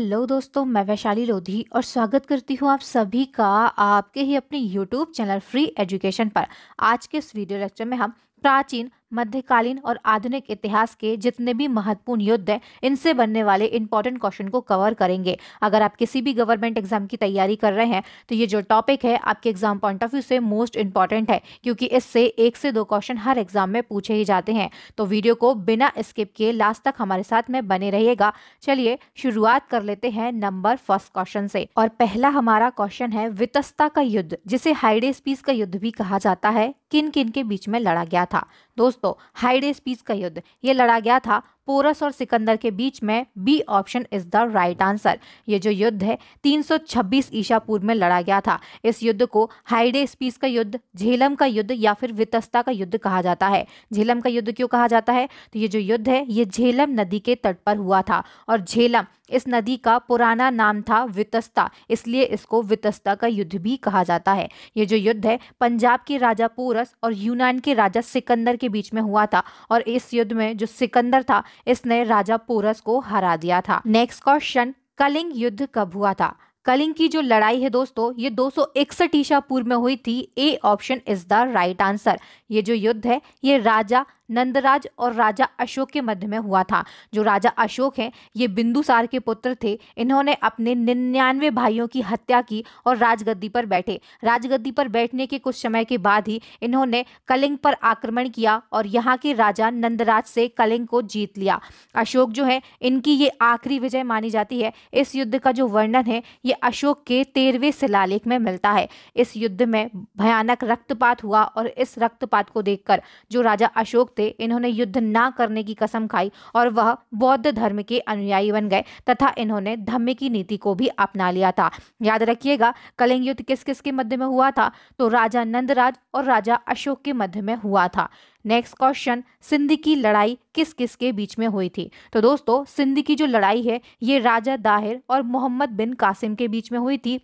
hello दोस्तों मैं वैशाली लोधी और स्वागत करती हूँ आप सभी का आपके ही अपने यूट्यूब चैनल फ्री एजुकेशन पर आज के इस वीडियो लेक्चर में हम प्राचीन मध्यकालीन और आधुनिक इतिहास के जितने भी महत्वपूर्ण युद्ध हैं इनसे बनने वाले इंपॉर्टेंट क्वेश्चन को कवर करेंगे अगर आप किसी भी गवर्नमेंट एग्जाम की तैयारी कर रहे हैं तो ये जो टॉपिक है आपके एग्जाम पॉइंट ऑफ व्यू से मोस्ट इंपॉर्टेंट है क्योंकि इससे एक से दो क्वेश्चन हर एग्जाम में पूछे ही जाते हैं तो वीडियो को बिना स्किप किए लास्ट तक हमारे साथ में बने रहिएगा चलिए शुरुआत कर लेते हैं नंबर फर्स्ट क्वेश्चन से और पहला हमारा क्वेश्चन है वितस्ता का युद्ध जिसे हाइडे स्पीस का युद्ध भी कहा जाता है किन किन के बीच में लड़ा गया था दोस्तों दोस्तों हाइडे स्पीच का युद्ध ये लड़ा गया था पोरस और सिकंदर के बीच में B option is the right answer ये जो युद्ध है 326 ईसा पूर्व में लड़ा गया था इस युद्ध को हाइडे स्पीस का युद्ध झेलम का युद्ध या फिर वितस्ता का युद्ध कहा जाता है झेलम का युद्ध क्यों कहा जाता है तो ये जो युद्ध है ये झेलम नदी के तट पर हुआ था और झेलम इस नदी का पुराना नाम था वितस्ता इसलिए इसको वितस्ता का युद्ध भी कहा जाता है ये जो युद्ध है पंजाब के राजा पोरस और यूनान के राजा सिकंदर के बीच में हुआ था और इस युद्ध में जो सिकंदर था इसने राजा पोरस को हरा दिया था नेक्स्ट क्वेश्चन कलिंग युद्ध कब हुआ था कलिंग की जो लड़ाई है दोस्तों ये 261 ईशा पूर्व में हुई थी A option is the right answer ये जो युद्ध है ये राजा नंदराज और राजा अशोक के मध्य में हुआ था जो राजा अशोक हैं ये बिंदुसार के पुत्र थे इन्होंने अपने निन्यानवे भाइयों की हत्या की और राजगद्दी पर बैठे राजगद्दी पर बैठने के कुछ समय के बाद ही इन्होंने कलिंग पर आक्रमण किया और यहाँ के राजा नंदराज से कलिंग को जीत लिया अशोक जो है इनकी ये आखिरी विजय मानी जाती है इस युद्ध का जो वर्णन है ये अशोक के तेरहवें शिलालेख में मिलता है इस युद्ध में भयानक रक्तपात हुआ और इस रक्तपात को देखकर जो राजा अशोक सकते इन्होंने युद्ध ना करने की कसम खाई और वह बौद्ध धर्म के अनुयायी बन गए तथा इन्होंने धम्म की नीति को भी अपना लिया था याद रखिएगा कलिंग युद्ध किस किस के मध्य में हुआ था तो राजा नंदराज और राजा अशोक के मध्य में हुआ था नेक्स्ट क्वेश्चन सिंध की लड़ाई किस किस के बीच में हुई थी तो दोस्तों सिंध की जो लड़ाई है ये राजा दाहिर और मोहम्मद बिन कासिम के बीच में हुई थी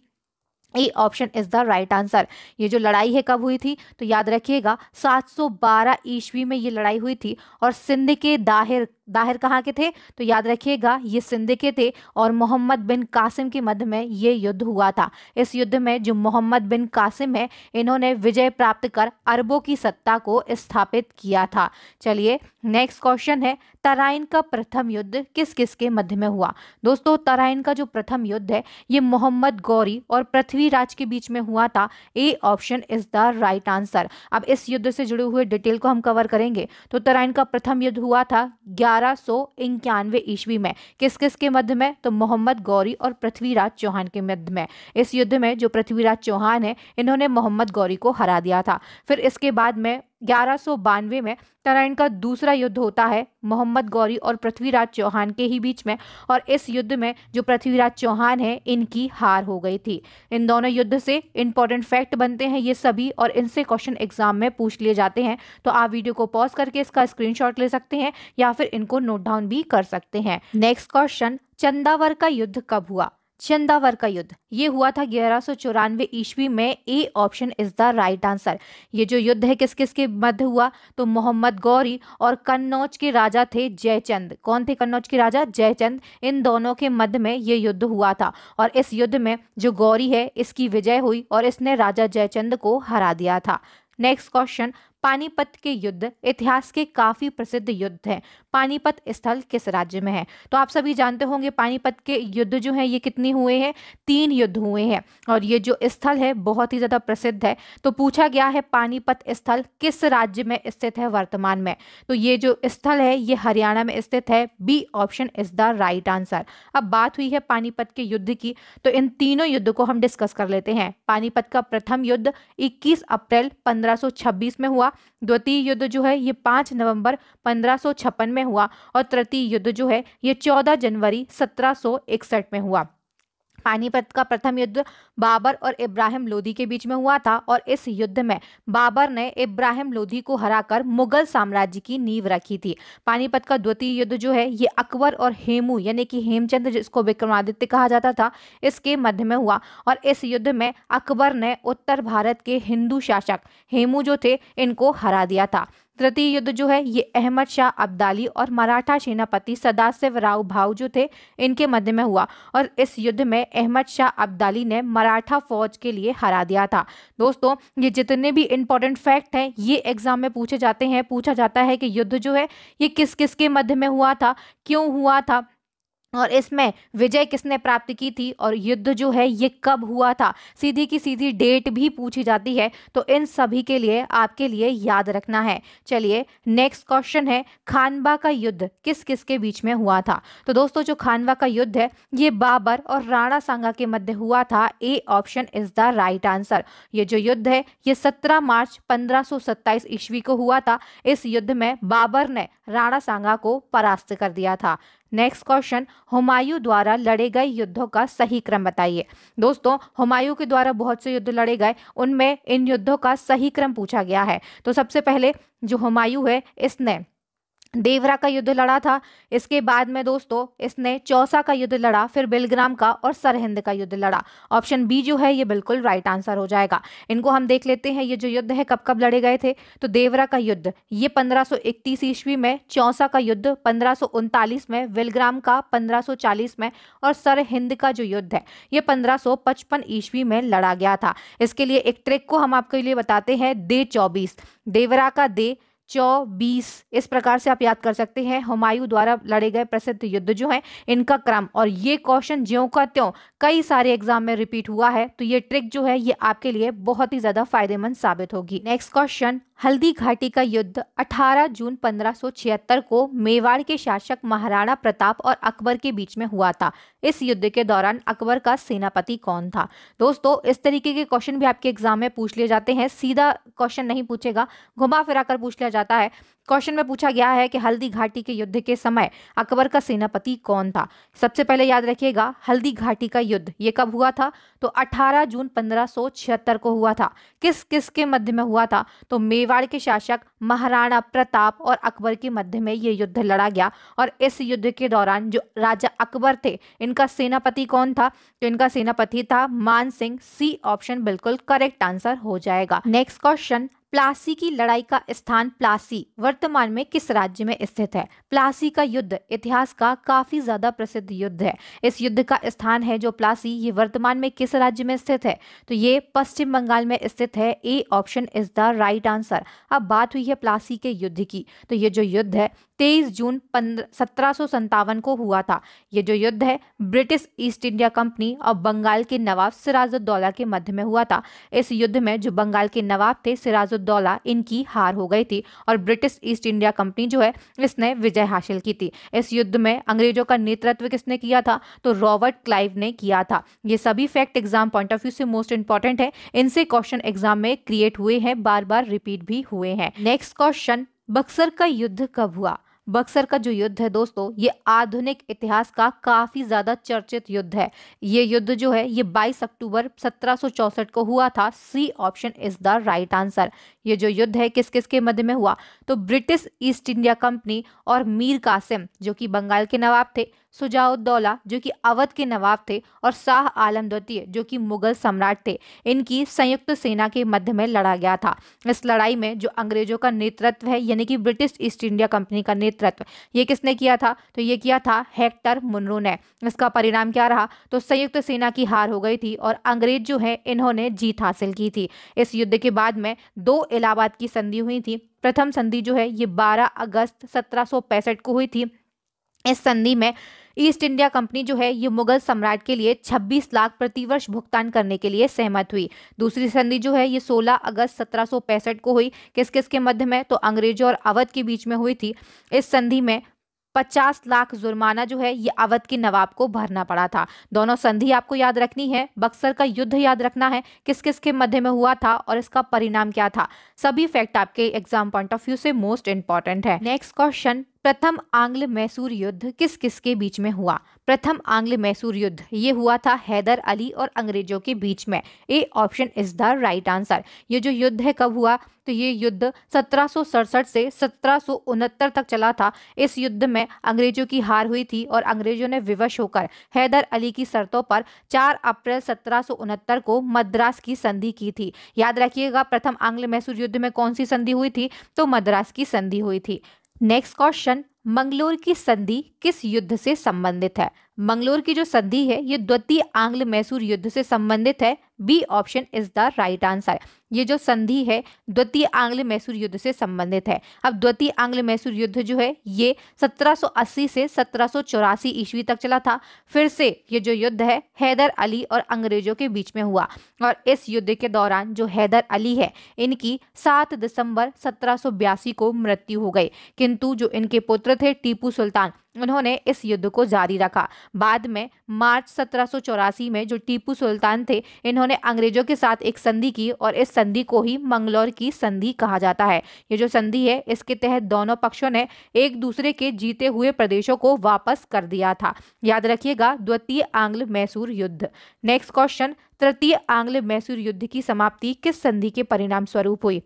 A option is the right answer ये जो लड़ाई है कब हुई थी तो याद रखिएगा 712 ईस्वी में ये लड़ाई हुई थी और सिंध के दाहिर दाहिर कहाँ के थे तो याद रखिएगा ये सिंध के थे और मोहम्मद बिन कासिम के मध्य में ये युद्ध हुआ था इस युद्ध में जो मोहम्मद बिन कासिम है इन्होंने विजय प्राप्त कर अरबों की सत्ता को स्थापित किया था चलिए नेक्स्ट क्वेश्चन है तराइन का प्रथम युद्ध किस किस के मध्य में हुआ दोस्तों तराइन का जो प्रथम युद्ध है ये मोहम्मद गौरी और पृथ्वीराज के बीच में हुआ था A option is the right answer अब इस युद्ध से जुड़े हुए डिटेल को हम कवर करेंगे तो तराइन का प्रथम युद्ध हुआ था ग्यारह ईस्वी में किस किस के मध्य में तो मोहम्मद गौरी और पृथ्वीराज चौहान के मध्य में इस युद्ध में जो पृथ्वीराज चौहान है इन्होंने मोहम्मद गौरी को हरा दिया था फिर इसके बाद में ग्यारह में तराइन का दूसरा युद्ध होता है मोहम्मद गौरी और पृथ्वीराज चौहान के ही बीच में और इस युद्ध में जो पृथ्वीराज चौहान है इनकी हार हो गई थी इन दोनों युद्ध से इंपॉर्टेंट फैक्ट बनते हैं ये सभी और इनसे क्वेश्चन एग्जाम में पूछ लिए जाते हैं तो आप वीडियो को पॉज करके इसका स्क्रीन ले सकते हैं या फिर इनको नोट डाउन भी कर सकते हैं नेक्स्ट क्वेश्चन चंदावर का युद्ध कब हुआ चंदावर का युद्ध ये हुआ था ग्यारह सौ चौरानवे ईस्वी में A option is the right answer ये जो युद्ध है किस किस के मध्य हुआ तो मोहम्मद गौरी और कन्नौज के राजा थे जयचंद कौन थे कन्नौज के राजा जयचंद इन दोनों के मध्य में ये युद्ध हुआ था और इस युद्ध में जो गौरी है इसकी विजय हुई और इसने राजा जयचंद को हरा दिया था नेक्स्ट क्वेश्चन पानीपत के युद्ध इतिहास के काफ़ी प्रसिद्ध युद्ध हैं पानीपत स्थल किस राज्य में है तो आप सभी जानते होंगे पानीपत के युद्ध जो हैं ये कितने हुए हैं तीन युद्ध हुए हैं और ये जो स्थल है बहुत ही ज़्यादा प्रसिद्ध है तो पूछा गया है पानीपत स्थल किस राज्य में स्थित है वर्तमान में तो ये जो स्थल है ये हरियाणा में स्थित है B option is the right answer अब बात हुई है पानीपत के युद्ध की तो इन तीनों युद्ध को हम डिस्कस कर लेते हैं पानीपत का प्रथम युद्ध इक्कीस अप्रैल पंद्रह में हुआ हुआ द्वितीय युद्ध जो है ये पाँच नवंबर पंद्रह में हुआ और तृतीय युद्ध जो है ये चौदह जनवरी सत्रह में हुआ पानीपत का प्रथम युद्ध बाबर और इब्राहिम लोधी के बीच में हुआ था और इस युद्ध में बाबर ने इब्राहिम लोधी को हराकर मुगल साम्राज्य की नींव रखी थी पानीपत का द्वितीय युद्ध जो है ये अकबर और हेमू यानी कि हेमचंद जिसको विक्रमादित्य कहा जाता था इसके मध्य में हुआ और इस युद्ध में अकबर ने उत्तर भारत के हिंदू शासक हेमू जो थे इनको हरा दिया था तृतीय युद्ध जो है ये अहमद शाह अब्दाली और मराठा सेनापति सदाशिव राव भाव जो थे इनके मध्य में हुआ और इस युद्ध में अहमद शाह अब्दाली ने मराठा फौज के लिए हरा दिया था दोस्तों ये जितने भी इंपॉर्टेंट फैक्ट हैं ये एग्जाम में पूछे जाते हैं पूछा जाता है कि युद्ध जो है ये किस किस के मध्य में हुआ था क्यों हुआ था और इसमें विजय किसने प्राप्त की थी और युद्ध जो है ये कब हुआ था सीधी की सीधी डेट भी पूछी जाती है तो इन सभी के लिए आपके लिए याद रखना है चलिए नेक्स्ट क्वेश्चन है खानबा का युद्ध किस किस के बीच में हुआ था तो दोस्तों जो खानवा का युद्ध है ये बाबर और राणा सांगा के मध्य हुआ था A option is the right answer ये जो युद्ध है ये सत्रह मार्च पंद्रह ईस्वी को हुआ था इस युद्ध में बाबर ने राणा सांगा को परास्त कर दिया था नेक्स्ट क्वेश्चन हुमायूं द्वारा लड़े गए युद्धों का सही क्रम बताइए दोस्तों हुमायूं के द्वारा बहुत से युद्ध लड़े गए उनमें इन युद्धों का सही क्रम पूछा गया है तो सबसे पहले जो हुमायूं है इसने देवरा का युद्ध लड़ा था इसके बाद में दोस्तों इसने चौसा का युद्ध लड़ा फिर बिलग्राम का और सरहिंद का युद्ध लड़ा ऑप्शन बी जो है ये बिल्कुल राइट आंसर हो जाएगा इनको हम देख लेते हैं ये जो युद्ध है कब कब लड़े गए थे तो देवरा का युद्ध ये 1531 ईस्वी में चौसा का युद्ध पंद्रह में बिलग्राम का पंद्रह में और सरहिंद का जो युद्ध है ये पंद्रह ईस्वी में लड़ा गया था इसके लिए एक ट्रिक को हम आपके लिए बताते हैं दे चौबीस देवरा का दे चौबीस इस प्रकार से आप याद कर सकते हैं हुमायूं द्वारा लड़े गए प्रसिद्ध युद्ध जो हैं इनका क्रम और ये क्वेश्चन ज्यों का त्यों कई सारे एग्जाम में रिपीट हुआ है तो ये ट्रिक जो है ये आपके लिए बहुत ही ज्यादा फायदेमंद साबित होगी नेक्स्ट क्वेश्चन हल्दी घाटी का युद्ध 18 जून 1576 को मेवाड़ के शासक महाराणा प्रताप और अकबर के बीच में हुआ था इस युद्ध के दौरान अकबर का सेनापति कौन था दोस्तों इस तरीके के क्वेश्चन भी आपके एग्जाम में पूछ लिए जाते हैं सीधा क्वेश्चन नहीं पूछेगा घुमा फिरा कर पूछ लिया जाता है क्वेश्चन में पूछा गया है कि हल्दी घाटी के युद्ध के समय अकबर का सेनापति कौन था सबसे पहले याद रखिएगा हल्दी घाटी का युद्ध ये कब हुआ था तो 18 जून पंद्रह को हुआ था किस किस के मध्य में हुआ था तो मेवाड़ के शासक महाराणा प्रताप और अकबर के मध्य में ये युद्ध लड़ा गया और इस युद्ध के दौरान जो राजा अकबर थे इनका सेनापति कौन था तो इनका सेनापति था मान सिंह सी ऑप्शन बिल्कुल करेक्ट आंसर हो जाएगा नेक्स्ट क्वेश्चन प्लासी की लड़ाई का स्थान प्लासी वर्तमान में किस राज्य में स्थित है प्लासी का युद्ध इतिहास का काफी ज्यादा प्रसिद्ध युद्ध है इस युद्ध का स्थान है जो प्लासी ये वर्तमान में किस राज्य में स्थित है तो ये पश्चिम बंगाल में स्थित है A option is the right answer अब बात हुई है प्लासी के युद्ध की तो ये जो युद्ध है 23 जून सत्रह को हुआ था ये जो युद्ध है ब्रिटिश ईस्ट इंडिया कंपनी और बंगाल के नवाब सिराजुद्दौला के मध्य में हुआ था इस युद्ध में जो बंगाल के नवाब थे सिराजुद्दौला इनकी हार हो गई थी और ब्रिटिश ईस्ट इंडिया कंपनी जो है इसने विजय हासिल की थी इस युद्ध में अंग्रेजों का नेतृत्व किसने किया था तो रॉबर्ट क्लाइव ने किया था ये सभी fact exam point of view से मोस्ट इंपॉर्टेंट है इनसे क्वेश्चन एग्जाम में क्रिएट हुए हैं बार बार रिपीट भी हुए हैं नेक्स्ट क्वेश्चन बक्सर का युद्ध कब हुआ बक्सर का जो युद्ध है दोस्तों ये आधुनिक इतिहास का काफ़ी ज़्यादा चर्चित युद्ध है ये युद्ध जो है ये 22 अक्टूबर 1764 को हुआ था C option is the right answer ये जो युद्ध है किस किस के मध्य में हुआ तो ब्रिटिश ईस्ट इंडिया कंपनी और मीर कासिम जो कि बंगाल के नवाब थे सुजाउद्दौला जो कि अवध के नवाब थे और शाह आलम द्वितीय जो कि मुगल सम्राट थे इनकी संयुक्त सेना के मध्य में लड़ा गया था इस लड़ाई में जो अंग्रेजों का नेतृत्व है यानी कि ब्रिटिश ईस्ट इंडिया कंपनी का नेतृत्व ये किसने किया था तो ये किया था हेक्टर मुनरू ने इसका परिणाम क्या रहा तो संयुक्त सेना की हार हो गई थी और अंग्रेज जो है इन्होंने जीत हासिल की थी इस युद्ध के बाद में दो इलाहाबाद की संधि हुई थी प्रथम संधि जो है ये 12 अगस्त सत्रह को हुई थी इस संधि में ईस्ट इंडिया कंपनी जो है ये मुगल सम्राट के लिए 26 लाख प्रतिवर्ष भुगतान करने के लिए सहमत हुई दूसरी संधि जो है ये 16 अगस्त सत्रह को हुई किस किस के मध्य में तो अंग्रेजों और अवध के बीच में हुई थी इस संधि में पचास लाख जुर्माना जो है ये अवध के नवाब को भरना पड़ा था दोनों संधि आपको याद रखनी है बक्सर का युद्ध याद रखना है किस किस के मध्य में हुआ था और इसका परिणाम क्या था सभी फैक्ट आपके एग्जाम पॉइंट ऑफ व्यू से मोस्ट इंपॉर्टेंट है नेक्स्ट क्वेश्चन प्रथम आंग्ल मैसूर युद्ध किस किस के बीच में हुआ प्रथम आंग्ल मैसूर युद्ध ये हुआ था हैदर अली और अंग्रेजों के बीच में A option is the right answer ये जो युद्ध है कब हुआ तो ये युद्ध सत्रह से सत्रह तक चला था इस युद्ध में अंग्रेजों की हार हुई थी और अंग्रेजों ने विवश होकर हैदर अली की शर्तों पर 4 अप्रैल सत्रह को मद्रास की संधि की थी याद रखिएगा प्रथम आंग्ल मैसूर युद्ध में कौन सी संधि हुई थी तो मद्रास की संधि हुई थी नेक्स्ट क्वेश्चन मंगलोर की संधि किस युद्ध से संबंधित है मंगलोर की जो संधि है ये द्वितीय आंग्ल मैसूर युद्ध से संबंधित है B option is the right answer ये जो संधि है द्वितीय आंग्ल मैसूर युद्ध से संबंधित है अब द्वितीय आंग्ल मैसूर युद्ध जो है ये 1780 से सत्रह ईस्वी तक चला था फिर से ये जो युद्ध है हैदर अली और अंग्रेजों के बीच में हुआ और इस युद्ध के दौरान जो हैदर अली है इनकी 7 दिसंबर सत्रह को मृत्यु हो गई किंतु जो इनके पुत्र थे टीपू सुल्तान उन्होंने इस युद्ध को जारी रखा बाद में मार्च सत्रह में जो टीपू सुल्तान थे इन्होंने अंग्रेजों के साथ एक संधि की और इस संधि को ही मंगलौर की संधि कहा जाता है ये जो संधि है इसके तहत दोनों पक्षों ने एक दूसरे के जीते हुए प्रदेशों को वापस कर दिया था याद रखिएगा द्वितीय आंग्ल मैसूर युद्ध नेक्स्ट क्वेश्चन तृतीय आंग्ल मैसूर युद्ध की समाप्ति किस संधि के परिणाम स्वरूप हुई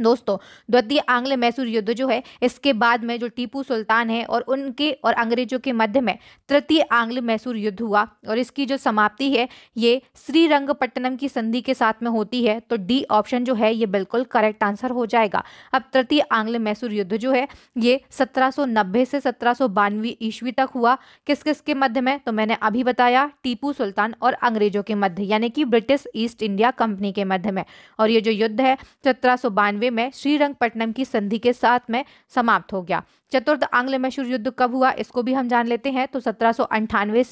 दोस्तों द्वितीय आंग्ल मैसूर युद्ध जो है इसके बाद में जो टीपू सुल्तान है और उनके और अंग्रेजों के मध्य में तृतीय आंग्ल मैसूर युद्ध हुआ और इसकी जो समाप्ति है ये श्रीरंगपट्टनम की संधि के साथ में होती है तो डी ऑप्शन जो है ये बिल्कुल करेक्ट आंसर हो जाएगा अब तृतीय आंग्ल मैसूर युद्ध जो है ये सत्रह से सत्रह ईस्वी तक हुआ किस किस के मध्य में तो मैंने अभी बताया टीपू सुल्तान और अंग्रेजों के मध्य यानी कि ब्रिटिश ईस्ट इंडिया कंपनी के मध्य में और ये जो युद्ध है सत्रह 1991 में श्रीरंगपट्टनम की संधि के साथ में समाप्त हो गया चतुर्थ आंग्ल मैशूर युद्ध कब हुआ इसको भी हम जान लेते हैं तो सत्रह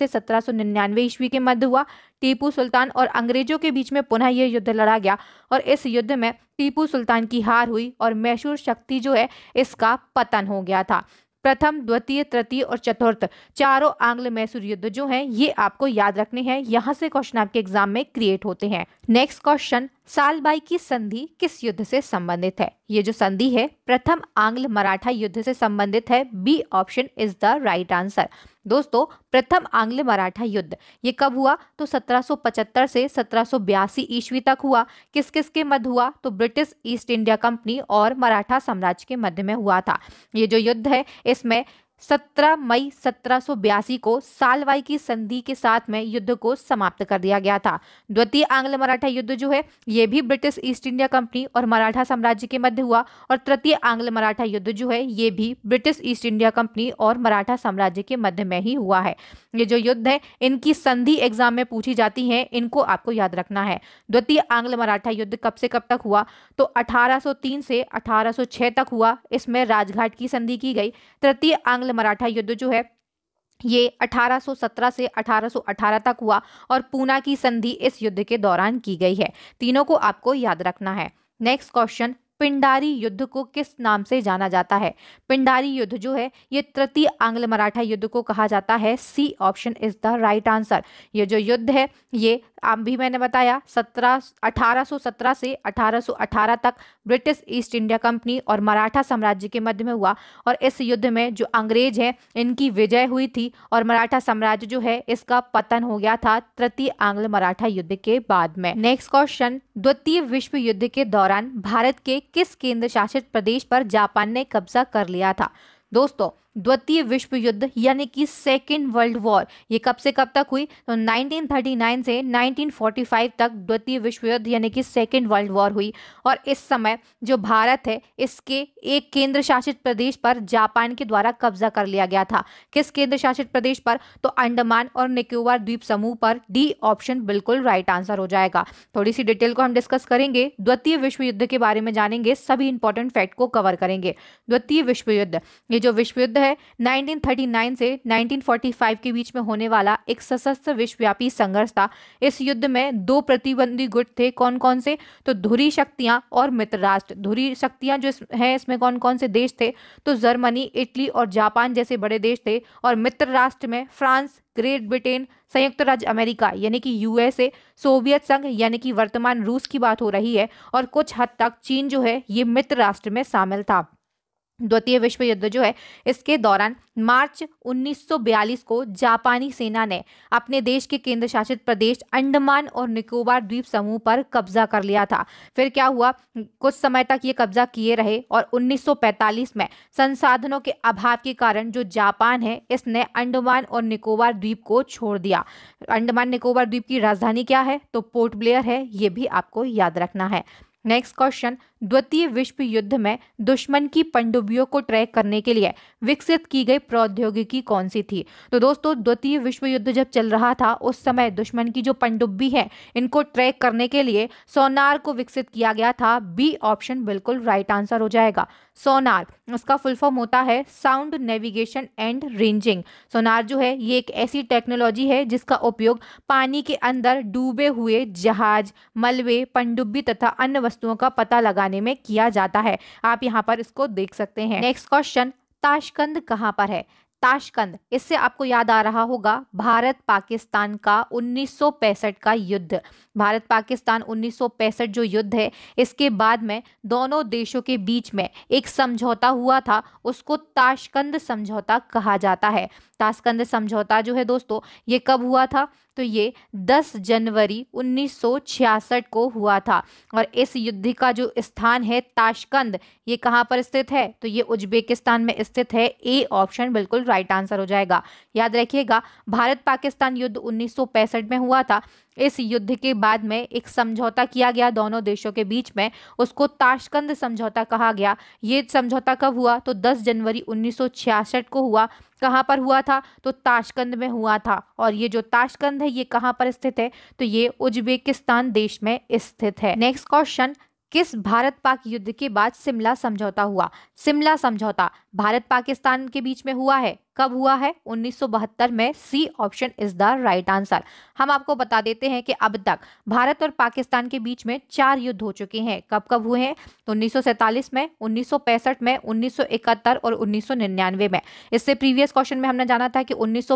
से सत्रह ईस्वी के मध्य हुआ टीपू सुल्तान और अंग्रेजों के बीच में पुनः यह युद्ध लड़ा गया और इस युद्ध में टीपू सुल्तान की हार हुई और मैशूर शक्ति जो है इसका पतन हो गया था प्रथम द्वितीय तृतीय और चतुर्थ चारों आंग्ल मैसूर युद्ध जो है ये आपको याद रखने हैं यहाँ से क्वेश्चन आपके एग्जाम में क्रिएट होते हैं नेक्स्ट क्वेश्चन सालबाई की संधि किस युद्ध से संबंधित है ये जो संधि है प्रथम आंग्ल मराठा युद्ध से संबंधित है B option is the right answer दोस्तों प्रथम आंग्ल मराठा युद्ध ये कब हुआ तो 1775 से 1782 ईस्वी तक हुआ किस किस के मध्य हुआ तो ब्रिटिश ईस्ट इंडिया कंपनी और मराठा साम्राज्य के मध्य में हुआ था ये जो युद्ध है इसमें 17 मई सत्रह को सालवाई की संधि के साथ में युद्ध को समाप्त कर दिया गया था द्वितीय आंग्ल मराठा युद्ध जो है ये भी ब्रिटिश ईस्ट इंडिया कंपनी और मराठा साम्राज्य के मध्य हुआ और तृतीय आंग्ल मराठा युद्ध जो है ये भी ब्रिटिश ईस्ट इंडिया कंपनी और मराठा साम्राज्य के मध्य में ही हुआ है ये जो युद्ध है इनकी संधि एग्जाम में पूछी जाती है इनको आपको याद रखना है द्वितीय आंग्ल मराठा युद्ध कब से कब तक हुआ तो अठारह से अठारह तक हुआ इसमें राजघाट की संधि की गई तृतीय आंग्ल आंग्ल मराठा युद्ध जो है ये 1817 से 1818 तक हुआ और पूना की संधि इस युद्ध के दौरान की गई है तीनों को आपको याद रखना है नेक्स्ट क्वेश्चन पिंडारी युद्ध को किस नाम से जाना जाता है पिंडारी युद्ध जो है ये तृतीय आंग्ल मराठा युद्ध को कहा जाता है C option is the right answer ये जो युद्ध है ये आप भी मैंने बताया सत्रह 1817 से 1818 तक ब्रिटिश ईस्ट इंडिया कंपनी और मराठा साम्राज्य के मध्य में हुआ और इस युद्ध में जो अंग्रेज हैं इनकी विजय हुई थी और मराठा साम्राज्य जो है इसका पतन हो गया था तृतीय आंग्ल मराठा युद्ध के बाद में नेक्स्ट क्वेश्चन द्वितीय विश्व युद्ध के दौरान भारत के किस केंद्र शासित प्रदेश पर जापान ने कब्जा कर लिया था दोस्तों द्वितीय विश्व युद्ध यानी कि सेकेंड वर्ल्ड वॉर ये कब से कब तक हुई तो 1939 से 1945 तक द्वितीय विश्व युद्ध यानी कि सेकेंड वर्ल्ड वॉर हुई और इस समय जो भारत है इसके एक केंद्र शासित प्रदेश पर जापान के द्वारा कब्जा कर लिया गया था किस केंद्र शासित प्रदेश पर तो अंडमान और निकोबार द्वीप समूह पर डी ऑप्शन बिल्कुल राइट आंसर हो जाएगा थोड़ी सी डिटेल को हम डिस्कस करेंगे द्वितीय विश्व युद्ध के बारे में जानेंगे सभी इंपॉर्टेंट फैक्ट को कवर करेंगे द्वितीय विश्व युद्ध ये जो विश्व युद्ध है है 1939 से 1945 के बीच में होने वाला एक सशस्त्र विश्वव्यापी संघर्ष था इस युद्ध में दो प्रतिबंधी गुट थे कौन कौन से तो धुरी शक्तियां और मित्र राष्ट्र धुरी शक्तियां जो हैं इसमें कौन कौन से देश थे तो जर्मनी इटली और जापान जैसे बड़े देश थे और मित्र राष्ट्र में फ्रांस ग्रेट ब्रिटेन संयुक्त राज्य अमेरिका यानी कि यूएसए सोवियत संघ यानी कि वर्तमान रूस की बात हो रही है और कुछ हद तक चीन जो है ये मित्र राष्ट्र में शामिल था द्वितीय विश्व युद्ध जो है इसके दौरान मार्च 1942 को जापानी सेना ने अपने देश के केंद्र शासित प्रदेश अंडमान और निकोबार द्वीप समूह पर कब्जा कर लिया था फिर क्या हुआ कुछ समय तक ये कब्जा किए रहे और 1945 में संसाधनों के अभाव के कारण जो जापान है इसने अंडमान और निकोबार द्वीप को छोड़ दिया अंडमान निकोबार द्वीप की राजधानी क्या है तो पोर्ट ब्लेयर है ये भी आपको याद रखना है नेक्स्ट क्वेश्चन द्वितीय विश्व युद्ध में दुश्मन की पनडुब्बियों को ट्रैक करने के लिए विकसित की गई प्रौद्योगिकी कौन सी थी तो दोस्तों द्वितीय विश्व युद्ध जब चल रहा था उस समय दुश्मन की जो पनडुब्बी है इनको ट्रैक करने के लिए सोनार को विकसित किया गया था बी ऑप्शन बिल्कुल राइट आंसर हो जाएगा सोनार उसका फुल फॉर्म होता है sound navigation and ranging sonar जो है ये एक ऐसी टेक्नोलॉजी है जिसका उपयोग पानी के अंदर डूबे हुए जहाज मलबे पनडुब्बी तथा अन्य वस्तुओं का पता लगाने खाने में किया जाता है आप यहाँ पर इसको देख सकते हैं नेक्स्ट क्वेश्चन ताशकंद कहाँ पर है ताशकंद इससे आपको याद आ रहा होगा भारत पाकिस्तान का 1965 का युद्ध भारत पाकिस्तान 1965 जो युद्ध है इसके बाद में दोनों देशों के बीच में एक समझौता हुआ था उसको ताशकंद समझौता कहा जाता है ताशकंद समझौता जो है दोस्तों ये कब हुआ था तो ये 10 जनवरी 1966 को हुआ था और इस युद्ध का जो स्थान है ताशकंद ये कहाँ पर स्थित है तो ये उज्बेकिस्तान में स्थित है ए ऑप्शन बिल्कुल राइट आंसर हो जाएगा याद रखिएगा भारत पाकिस्तान युद्ध उन्नीस में हुआ था इस युद्ध के बाद में एक समझौता किया गया दोनों देशों के बीच में उसको ताशकंद समझौता कहा गया ये समझौता कब हुआ तो 10 जनवरी 1966 को हुआ कहाँ पर हुआ था तो ताशकंद में हुआ था और ये जो ताशकंद है ये कहाँ पर स्थित है तो ये उज्बेकिस्तान देश में स्थित है नेक्स्ट क्वेश्चन किस भारत पाक युद्ध के बाद शिमला समझौता हुआ शिमला समझौता भारत पाकिस्तान के बीच में हुआ है कब हुआ है 1972 में C option is the right answer हम आपको बता देते हैं कि अब तक भारत और पाकिस्तान के बीच में चार युद्ध हो चुके हैं कब कब हुए हैं तो उन्नीस में उन्नीस में उन्नीस और उन्नीस में इससे प्रीवियस क्वेश्चन में हमने जाना था कि उन्नीस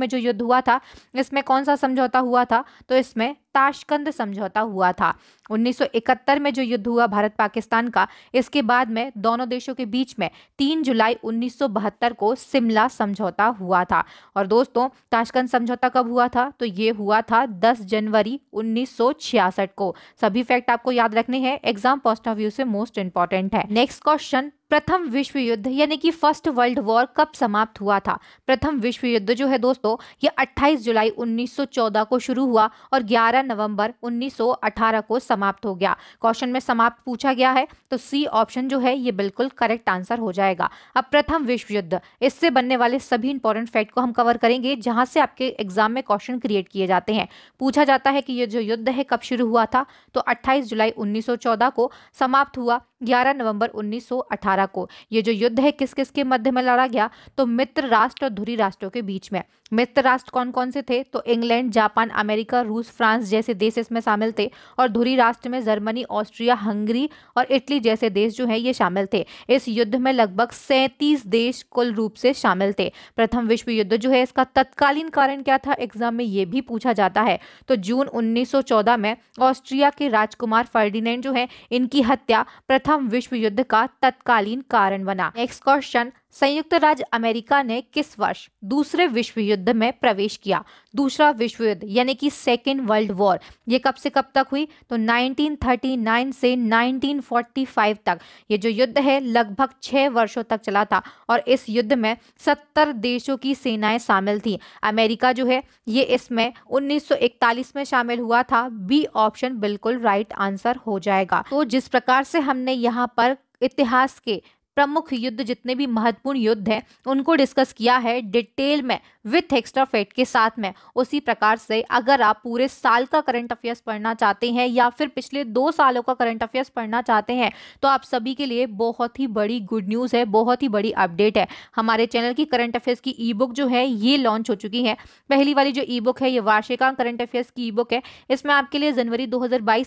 में जो युद्ध हुआ था इसमें कौन सा समझौता हुआ था तो इसमें ताशकंद समझौता हुआ था 1971 में जो युद्ध हुआ भारत पाकिस्तान का इसके बाद में दोनों देशों के बीच में 3 जुलाई 1972 को शिमला समझौता हुआ था और दोस्तों ताशकंद समझौता कब हुआ था तो ये हुआ था 10 जनवरी 1966 को सभी फैक्ट आपको याद रखने हैं एग्जाम पॉइंट ऑफ व्यू से मोस्ट इंपॉर्टेंट है नेक्स्ट क्वेश्चन प्रथम विश्व युद्ध यानी कि फर्स्ट वर्ल्ड वॉर कब समाप्त हुआ था प्रथम विश्व युद्ध जो है दोस्तों ये 28 जुलाई 1914 को शुरू हुआ और 11 नवंबर 1918 को समाप्त हो गया क्वेश्चन में समाप्त पूछा गया है तो सी ऑप्शन जो है ये बिल्कुल करेक्ट आंसर हो जाएगा अब प्रथम विश्व युद्ध इससे बनने वाले सभी इंपॉर्टेंट फैक्ट को हम कवर करेंगे जहाँ से आपके एग्जाम में क्वेश्चन क्रिएट किए जाते हैं पूछा जाता है कि ये जो युद्ध है कब शुरू हुआ था तो अट्ठाईस जुलाई उन्नीस को समाप्त हुआ 11 नवंबर 1918 को ये जो युद्ध है किस किस के मध्य में लड़ा गया तो मित्र राष्ट्र और धुरी राष्ट्रों के बीच में मित्र राष्ट्र कौन कौन से थे तो इंग्लैंड जापान अमेरिका रूस फ्रांस जैसे देश इसमें शामिल थे और धुरी राष्ट्र में जर्मनी ऑस्ट्रिया हंगरी और इटली जैसे देश जो हैं ये शामिल थे इस युद्ध में लगभग सैंतीस देश कुल रूप से शामिल थे प्रथम विश्व युद्ध जो है इसका तत्कालीन कारण क्या था एग्जाम में ये भी पूछा जाता है तो जून उन्नीस में ऑस्ट्रिया के राजकुमार फर्डिनेंड जो है इनकी हत्या प्रथम विश्व युद्ध का तत्कालीन कारण बना नेक्स्ट क्वेश्चन संयुक्त राज्य अमेरिका ने किस वर्ष दूसरे विश्व युद्ध में प्रवेश किया दूसरा विश्व युद्ध यानी कि सेकेंड वर्ल्ड वॉर ये कब से कब तक हुई तो 1939 से 1945 तक ये जो युद्ध है लगभग छः वर्षों तक चला था और इस युद्ध में 70 देशों की सेनाएं शामिल थी अमेरिका जो है ये इसमें 1941 में शामिल हुआ था बी ऑप्शन बिल्कुल राइट आंसर हो जाएगा तो जिस प्रकार से हमने यहाँ पर इतिहास के प्रमुख युद्ध जितने भी महत्वपूर्ण युद्ध हैं उनको डिस्कस किया है डिटेल में विथ एक्स्ट्रा फेट के साथ में उसी प्रकार से अगर आप पूरे साल का करंट अफेयर्स पढ़ना चाहते हैं या फिर पिछले दो सालों का करंट अफेयर्स पढ़ना चाहते हैं तो आप सभी के लिए बहुत ही बड़ी गुड न्यूज़ है बहुत ही बड़ी अपडेट है हमारे चैनल की करंट अफेयर्स की ई बुक जो है ये लॉन्च हो चुकी है पहली वाली जो ई बुक है ये वार्षिका करंट अफेयर्स की ई बुक है इसमें आपके लिए जनवरी दो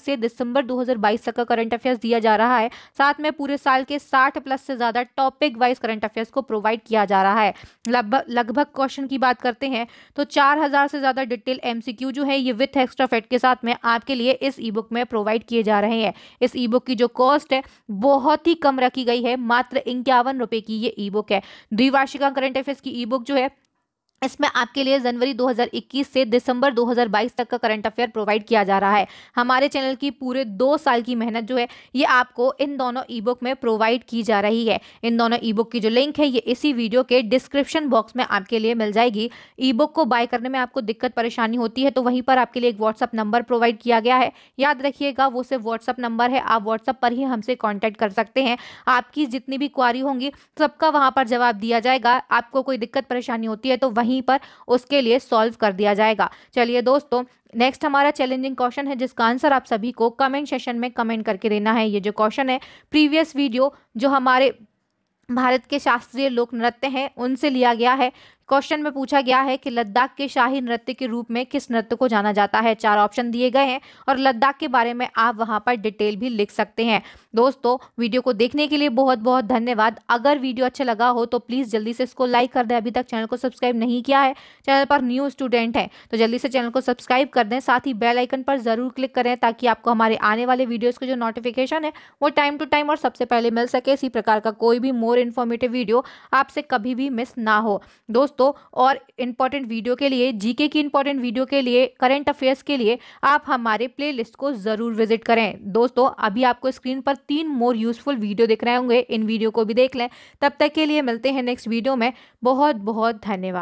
से दिसंबर दो तक का करंट अफेयर्स दिया जा रहा है साथ में पूरे साल के साठ प्लस से ज़्यादा टॉपिक वाइज करंट अफेयर्स को प्रोवाइड किया जा रहा है लगभग लगभग क्वेश्चन की बात करते हैं तो 4000 से ज़्यादा डिटेल एमसीक्यू जो है ये विथ एक्स्ट्रा फेट के साथ में आपके लिए इस ई बुक में प्रोवाइड किए जा रहे हैं इस ई बुक की जो कॉस्ट है बहुत ही कम रखी गई है मात्र इक्यावन रुपये की ये ई बुक है द्विवार्षिका करंट अफेयर्स की ई बुक जो है इसमें आपके लिए जनवरी 2021 से दिसंबर 2022 तक का करंट अफेयर प्रोवाइड किया जा रहा है हमारे चैनल की पूरे दो साल की मेहनत जो है ये आपको इन दोनों ई बुक में प्रोवाइड की जा रही है इन दोनों ई बुक की जो लिंक है ये इसी वीडियो के डिस्क्रिप्शन बॉक्स में आपके लिए मिल जाएगी ई बुक को बाय करने में आपको दिक्कत परेशानी होती है तो वहीं पर आपके लिए एक व्हाट्सअप नंबर प्रोवाइड किया गया है याद रखिएगा वो सिर्फ व्हाट्सअप नंबर है आप व्हाट्सअप पर ही हमसे कॉन्टैक्ट कर सकते हैं आपकी जितनी भी क्वारी होंगी सबका वहाँ पर जवाब दिया जाएगा आपको कोई दिक्कत परेशानी होती है तो वहीं वहीं पर उसके लिए सॉल्व कर दिया जाएगा चलिए दोस्तों नेक्स्ट हमारा चैलेंजिंग क्वेश्चन है जिसका आंसर आप सभी को कमेंट सेशन में कमेंट करके देना है ये जो क्वेश्चन है प्रीवियस वीडियो जो हमारे भारत के शास्त्रीय लोक नृत्य हैं उनसे लिया गया है क्वेश्चन में पूछा गया है कि लद्दाख के शाही नृत्य के रूप में किस नृत्य को जाना जाता है चार ऑप्शन दिए गए हैं और लद्दाख के बारे में आप वहाँ पर डिटेल भी लिख सकते हैं दोस्तों वीडियो को देखने के लिए बहुत बहुत धन्यवाद अगर वीडियो अच्छा लगा हो तो प्लीज़ जल्दी से इसको लाइक कर दें अभी तक चैनल को सब्सक्राइब नहीं किया है चैनल पर न्यू स्टूडेंट हैं तो जल्दी से चैनल को सब्सक्राइब कर दें साथ ही बेल आइकन पर ज़रूर क्लिक करें ताकि आपको हमारे आने वाले वीडियोज़ के जो नोटिफिकेशन है वो टाइम टू टाइम और सबसे पहले मिल सके इसी प्रकार का कोई भी मोर इन्फॉर्मेटिव वीडियो आपसे कभी भी मिस ना हो दोस्तों दोस्तों और इम्पॉर्टेंट वीडियो के लिए जीके की इंपॉर्टेंट वीडियो के लिए करंट अफेयर्स के लिए आप हमारे प्लेलिस्ट को ज़रूर विजिट करें दोस्तों अभी आपको स्क्रीन पर तीन मोर यूजफुल वीडियो दिख रहे होंगे इन वीडियो को भी देख लें तब तक के लिए मिलते हैं नेक्स्ट वीडियो में बहुत बहुत धन्यवाद